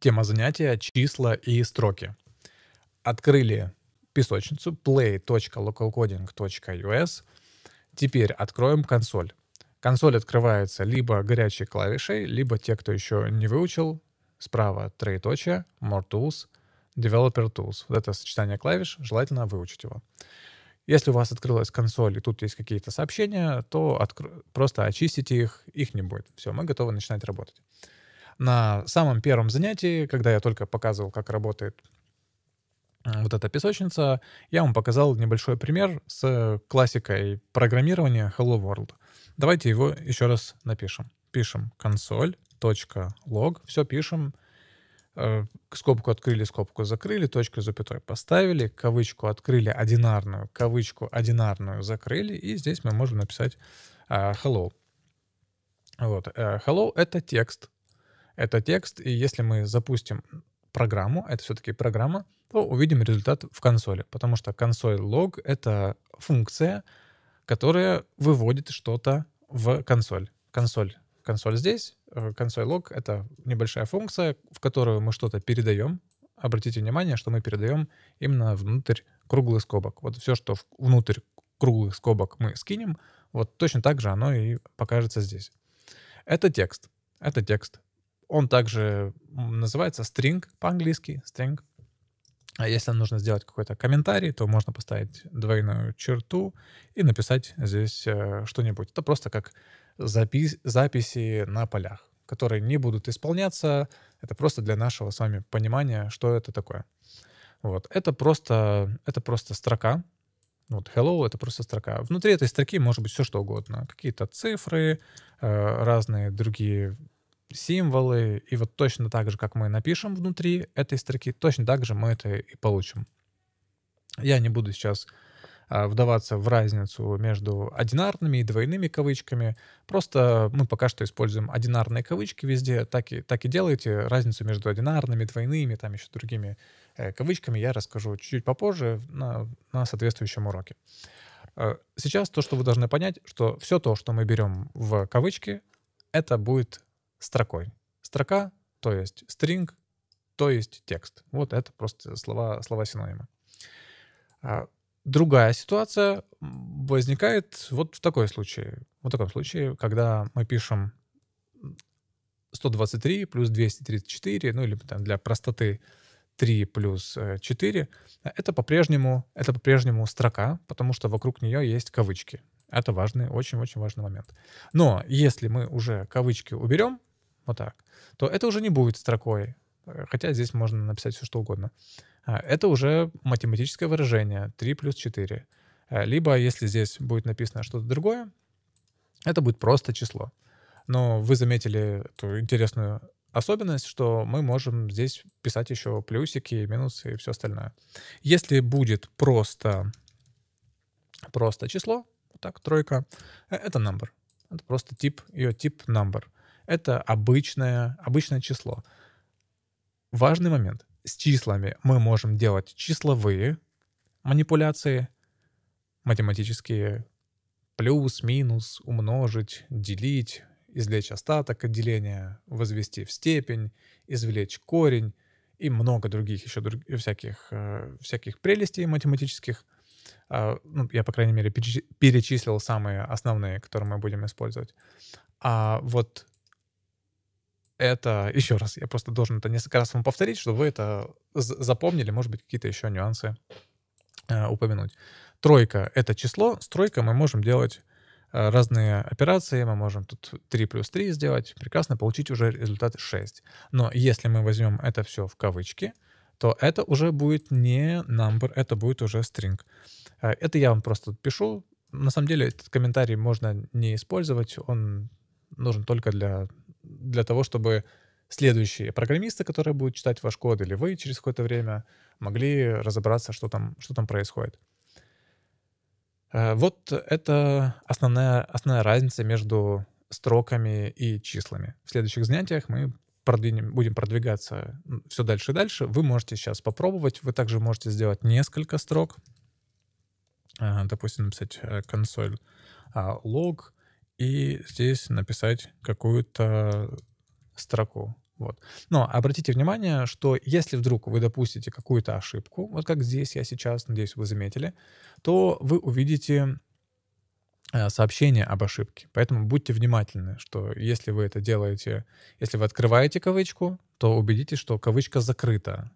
Тема занятия — числа и строки. Открыли песочницу play.localcoding.us. Теперь откроем консоль. Консоль открывается либо горячей клавишей, либо те, кто еще не выучил. Справа троеточие, More Tools, Developer Tools. Вот это сочетание клавиш, желательно выучить его. Если у вас открылась консоль и тут есть какие-то сообщения, то откр... просто очистите их, их не будет. Все, мы готовы начинать работать. На самом первом занятии, когда я только показывал, как работает э, вот эта песочница, я вам показал небольшой пример с классикой программирования Hello World. Давайте его еще раз напишем. Пишем console.log, все пишем, э, скобку открыли, скобку закрыли, точку запятой поставили, кавычку открыли одинарную, кавычку одинарную закрыли, и здесь мы можем написать э, hello. Вот, hello — это текст, это текст, и если мы запустим программу, а это все-таки программа, то увидим результат в консоли, потому что консоль log — это функция, которая выводит что-то в консоль. Консоль. Консоль здесь, э, консоль log — это небольшая функция, в которую мы что-то передаем. Обратите внимание, что мы передаем именно внутрь круглых скобок. Вот все, что внутрь круглых скобок мы скинем, вот точно так же оно и покажется здесь. Это текст. Это текст. Он также называется string по-английски, string. А если нужно сделать какой-то комментарий, то можно поставить двойную черту и написать здесь э, что-нибудь. Это просто как запись, записи на полях, которые не будут исполняться. Это просто для нашего с вами понимания, что это такое. Вот. Это просто, это просто строка. Вот hello — это просто строка. Внутри этой строки может быть все что угодно. Какие-то цифры, э, разные другие символы, и вот точно так же, как мы напишем внутри этой строки, точно так же мы это и получим. Я не буду сейчас а, вдаваться в разницу между одинарными и двойными кавычками. Просто мы пока что используем одинарные кавычки везде, так и, так и делайте. Разницу между одинарными, двойными, там еще другими э, кавычками я расскажу чуть-чуть попозже на, на соответствующем уроке. Э, сейчас то, что вы должны понять, что все то, что мы берем в кавычки, это будет строкой. Строка, то есть string, то есть текст. Вот это просто слова, слова синонимы. А, другая ситуация возникает вот в такой случае. Вот в таком случае, когда мы пишем 123 плюс 234, ну или там, для простоты 3 плюс 4, э, это по-прежнему, это по-прежнему строка, потому что вокруг нее есть кавычки. Это важный, очень-очень важный момент. Но если мы уже кавычки уберем, вот так, то это уже не будет строкой, э, хотя здесь можно написать все что угодно. А, это уже математическое выражение 3 плюс 4. Э, либо, если здесь будет написано что-то другое, это будет просто число. Но вы заметили эту интересную особенность, что мы можем здесь писать еще плюсики, минусы и все остальное. Если будет просто, просто число, вот так, тройка, э, это number. Это просто тип, ее тип number. Это обычное, обычное число. Важный момент. С числами мы можем делать числовые манипуляции, математические плюс, минус, умножить, делить, извлечь остаток от деления, возвести в степень, извлечь корень и много других еще друг, всяких, э, всяких прелестей математических. А, ну, я, по крайней мере, перечислил самые основные, которые мы будем использовать. А вот это, еще раз, я просто должен это несколько раз вам повторить, чтобы вы это запомнили, может быть, какие-то еще нюансы э, упомянуть. Тройка — это число, с тройкой мы можем делать э, разные операции, мы можем тут 3 плюс 3 сделать, прекрасно получить уже результат 6. Но если мы возьмем это все в кавычки, то это уже будет не number, это будет уже string. Э, это я вам просто пишу. На самом деле этот комментарий можно не использовать, он нужен только для для того, чтобы следующие программисты, которые будут читать ваш код, или вы через какое-то время могли разобраться, что там, что там происходит. Э, вот это основная, основная разница между строками и числами. В следующих занятиях мы продвинем, будем продвигаться все дальше и дальше. Вы можете сейчас попробовать. Вы также можете сделать несколько строк. Э, допустим, написать э, консоль log а, и здесь написать какую-то строку. Вот. Но обратите внимание, что если вдруг вы допустите какую-то ошибку, вот как здесь я сейчас, надеюсь, вы заметили, то вы увидите э, сообщение об ошибке. Поэтому будьте внимательны, что если вы это делаете, если вы открываете кавычку, то убедитесь, что кавычка закрыта.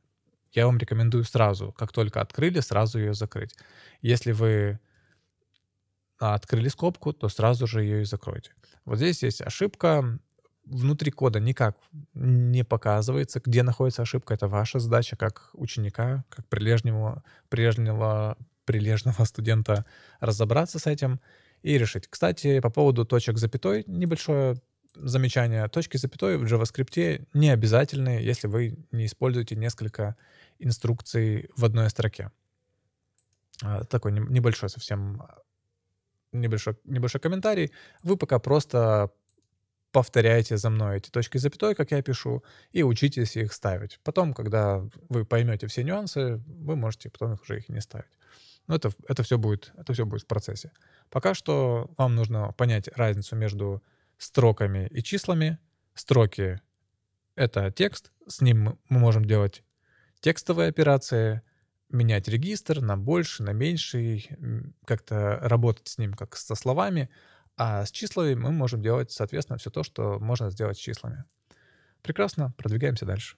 Я вам рекомендую сразу, как только открыли, сразу ее закрыть. Если вы а, открыли скобку, то сразу же ее и закройте. Вот здесь есть ошибка. Внутри кода никак не показывается, где находится ошибка. Это ваша задача как ученика, как прилежного, прилежного, прилежного студента разобраться с этим и решить. Кстати, по поводу точек запятой небольшое замечание. Точки запятой в JavaScript не обязательны, если вы не используете несколько инструкций в одной строке. А, такой небольшой совсем небольшой, небольшой комментарий. Вы пока просто повторяйте за мной эти точки и запятой, как я пишу, и учитесь их ставить. Потом, когда вы поймете все нюансы, вы можете потом уже их не ставить. Но это, это, все будет, это все будет в процессе. Пока что вам нужно понять разницу между строками и числами. Строки — это текст, с ним мы можем делать текстовые операции — менять регистр на больше, на меньший, как-то работать с ним как со словами, а с числами мы можем делать, соответственно, все то, что можно сделать с числами. Прекрасно, продвигаемся дальше.